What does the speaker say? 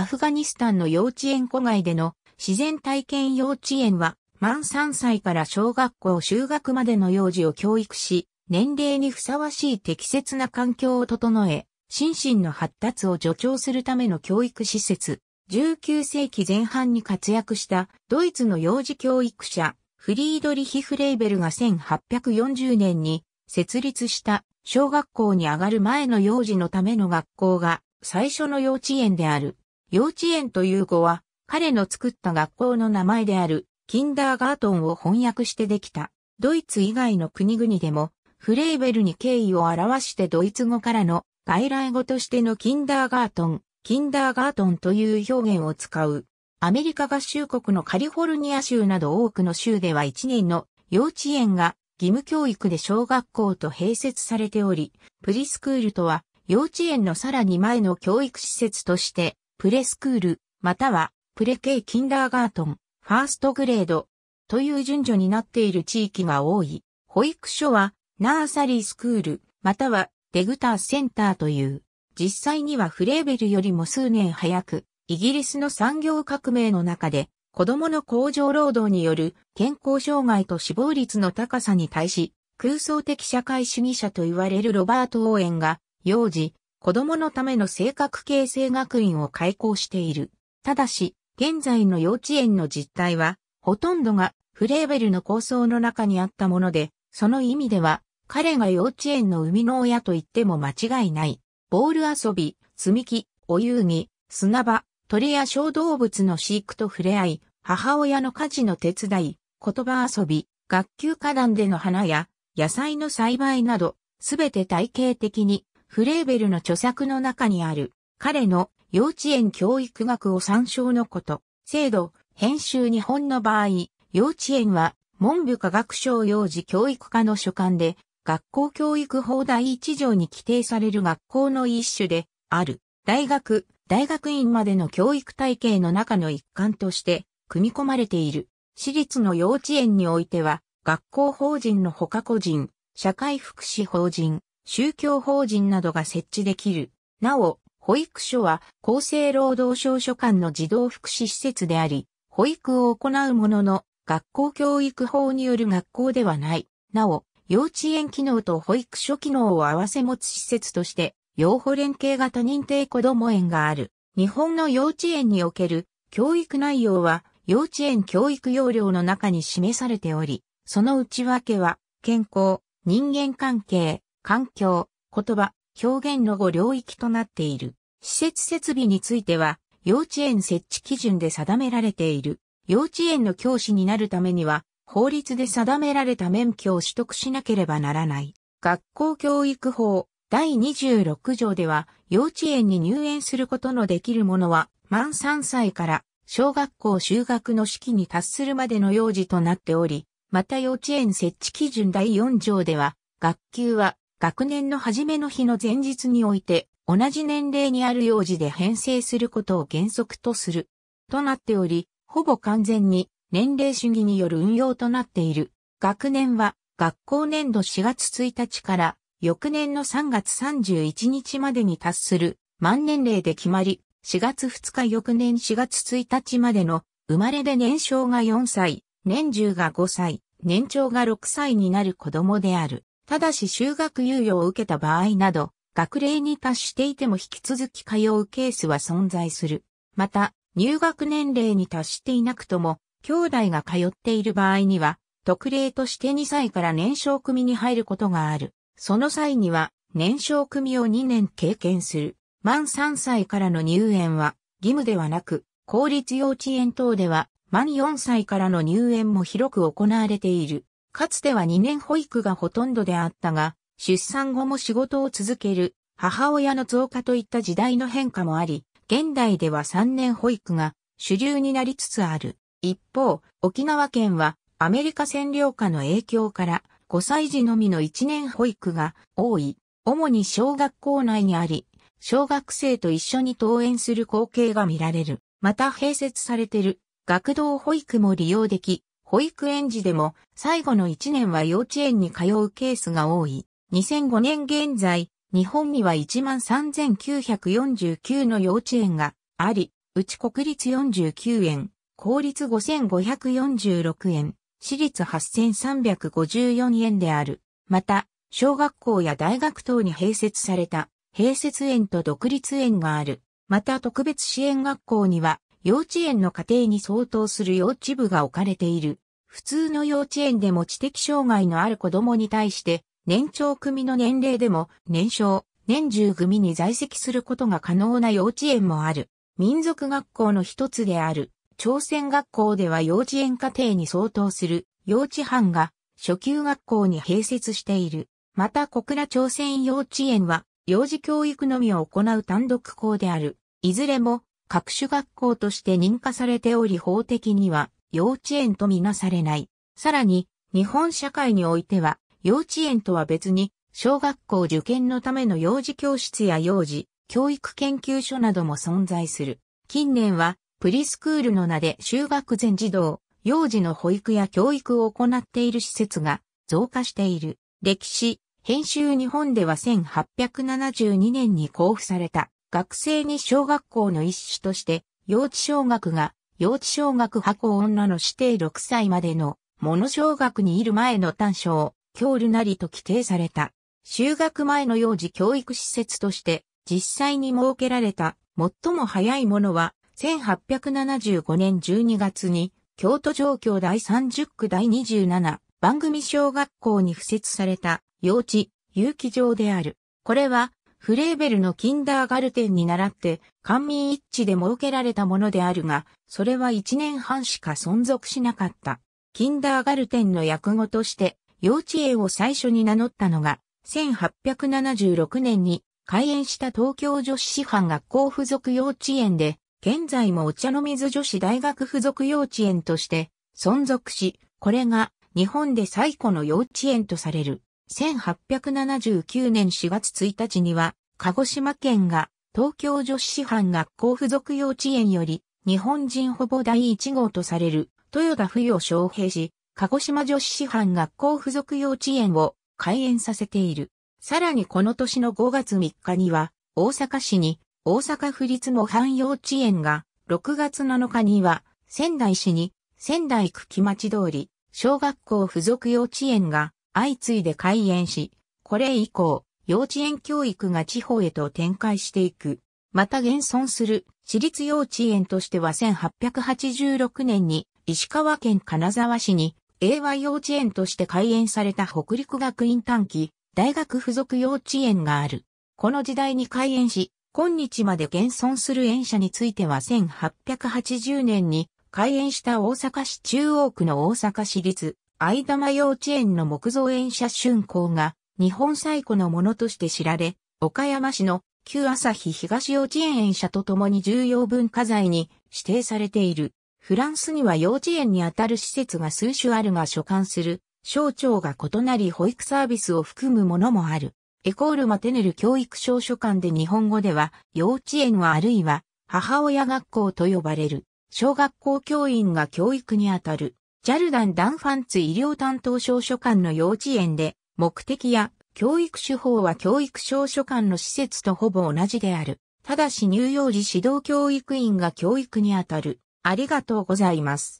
アフガニスタンの幼稚園子外での自然体験幼稚園は、満3歳から小学校就学までの幼児を教育し、年齢にふさわしい適切な環境を整え、心身の発達を助長するための教育施設。19世紀前半に活躍したドイツの幼児教育者、フリードリヒ・フレーベルが1840年に設立した小学校に上がる前の幼児のための学校が最初の幼稚園である。幼稚園という語は、彼の作った学校の名前である、キンダーガートンを翻訳してできた。ドイツ以外の国々でも、フレーベルに敬意を表してドイツ語からの外来語としてのキンダーガートン、キンダーガートンという表現を使う。アメリカ合衆国のカリフォルニア州など多くの州では1年の幼稚園が義務教育で小学校と併設されており、プリスクールとは幼稚園のさらに前の教育施設としてプレスクール、またはプレ系キンダーガートン、ファーストグレードという順序になっている地域が多い。保育所はナーサリースクール、またはデグターセンターという、実際にはフレーベルよりも数年早く、イギリスの産業革命の中で、子供の工場労働による健康障害と死亡率の高さに対し、空想的社会主義者と言われるロバート・オーエンが、幼児、子供のための性格形成学院を開校している。ただし、現在の幼稚園の実態は、ほとんどがフレーベルの構想の中にあったもので、その意味では、彼が幼稚園の生みの親と言っても間違いない。ボール遊び、積み木、お遊戯、砂場、鳥や小動物の飼育と触れ合い、母親の家事の手伝い、言葉遊び、学級花壇での花や野菜の栽培など、すべて体系的にフレーベルの著作の中にある、彼の幼稚園教育学を参照のこと、制度、編集日本の場合、幼稚園は文部科学省幼児教育課の所管で、学校教育法第一条に規定される学校の一種で、ある、大学、大学院までの教育体系の中の一環として、組み込まれている。私立の幼稚園においては、学校法人の他個人、社会福祉法人、宗教法人などが設置できる。なお、保育所は厚生労働省所管の児童福祉施設であり、保育を行うものの、学校教育法による学校ではない。なお、幼稚園機能と保育所機能を合わせ持つ施設として、養護連携型認定子ども園がある。日本の幼稚園における教育内容は、幼稚園教育要領の中に示されており、その内訳は、健康、人間関係、環境、言葉、表現の語領域となっている。施設設備については、幼稚園設置基準で定められている。幼稚園の教師になるためには、法律で定められた免許を取得しなければならない。学校教育法第26条では、幼稚園に入園することのできるものは、満3歳から小学校就学の式に達するまでの幼児となっており、また幼稚園設置基準第4条では、学級は学年の初めの日の前日において、同じ年齢にある幼児で編成することを原則とする。となっており、ほぼ完全に年齢主義による運用となっている。学年は学校年度4月1日から翌年の3月31日までに達する満年齢で決まり、4月2日翌年4月1日までの生まれで年少が4歳、年中が5歳、年長が6歳になる子供である。ただし修学猶予を受けた場合など、学齢に達していても引き続き通うケースは存在する。また、入学年齢に達していなくとも、兄弟が通っている場合には、特例として2歳から年少組に入ることがある。その際には、年少組を2年経験する。満3歳からの入園は義務ではなく、公立幼稚園等では満4歳からの入園も広く行われている。かつては2年保育がほとんどであったが、出産後も仕事を続ける、母親の増加といった時代の変化もあり、現代では3年保育が主流になりつつある。一方、沖縄県はアメリカ占領下の影響から5歳児のみの1年保育が多い。主に小学校内にあり、小学生と一緒に登園する光景が見られる。また併設されている学童保育も利用でき、保育園児でも最後の1年は幼稚園に通うケースが多い。2005年現在、日本には13,949の幼稚園があり、うち国立49円、公立5546円、私立8354円である。また、小学校や大学等に併設された、併設園と独立園がある。また特別支援学校には、幼稚園の家庭に相当する幼稚部が置かれている。普通の幼稚園でも知的障害のある子供に対して、年長組の年齢でも年少、年中組に在籍することが可能な幼稚園もある。民族学校の一つである、朝鮮学校では幼稚園家庭に相当する幼稚班が初級学校に併設している。また小倉朝鮮幼稚園は幼児教育のみを行う単独校である。いずれも各種学校として認可されており法的には幼稚園とみなされない。さらに、日本社会においては、幼稚園とは別に、小学校受験のための幼児教室や幼児、教育研究所なども存在する。近年は、プリスクールの名で修学前児童、幼児の保育や教育を行っている施設が増加している。歴史、編集日本では1872年に交付された学生に小学校の一種として、幼稚小学が、幼稚小学箱女の指定6歳までの、物小学にいる前の単を教るなりと規定された。就学前の幼児教育施設として、実際に設けられた、最も早いものは、1875年12月に、京都上京第30区第27番組小学校に付設された幼稚、有機場である。これはフレーベルのキンダーガルテンに倣って、官民一致で設けられたものであるが、それは1年半しか存続しなかった。キンダーガルテンの訳語として、幼稚園を最初に名乗ったのが、1876年に開園した東京女子師範学校附属幼稚園で、現在もお茶の水女子大学附属幼稚園として存続し、これが日本で最古の幼稚園とされる。1879年4月1日には、鹿児島県が東京女子師範学校付属幼稚園より日本人ほぼ第1号とされる豊田冬を招聘し、鹿児島女子師範学校付属幼稚園を開園させている。さらにこの年の5月3日には、大阪市に大阪府立模範幼稚園が、6月7日には仙台市に仙台区木町通り小学校付属幼稚園が相次いで開園し、これ以降、幼稚園教育が地方へと展開していく。また現存する私立幼稚園としては1886年に石川県金沢市に英和幼稚園として開園された北陸学院短期大学附属幼稚園がある。この時代に開園し、今日まで現存する園舎については1880年に開園した大阪市中央区の大阪市立藍玉幼稚園の木造園舎春光が日本最古のものとして知られ、岡山市の旧朝日東幼稚園園舎とともに重要文化財に指定されている。フランスには幼稚園にあたる施設が数種あるが所管する省庁が異なり保育サービスを含むものもある。エコールマテネル教育省所管で日本語では幼稚園はあるいは母親学校と呼ばれる小学校教員が教育にあたる。ジャルダン・ダンファンツ医療担当証書館の幼稚園で、目的や教育手法は教育証書館の施設とほぼ同じである。ただし乳幼児指導教育員が教育にあたる。ありがとうございます。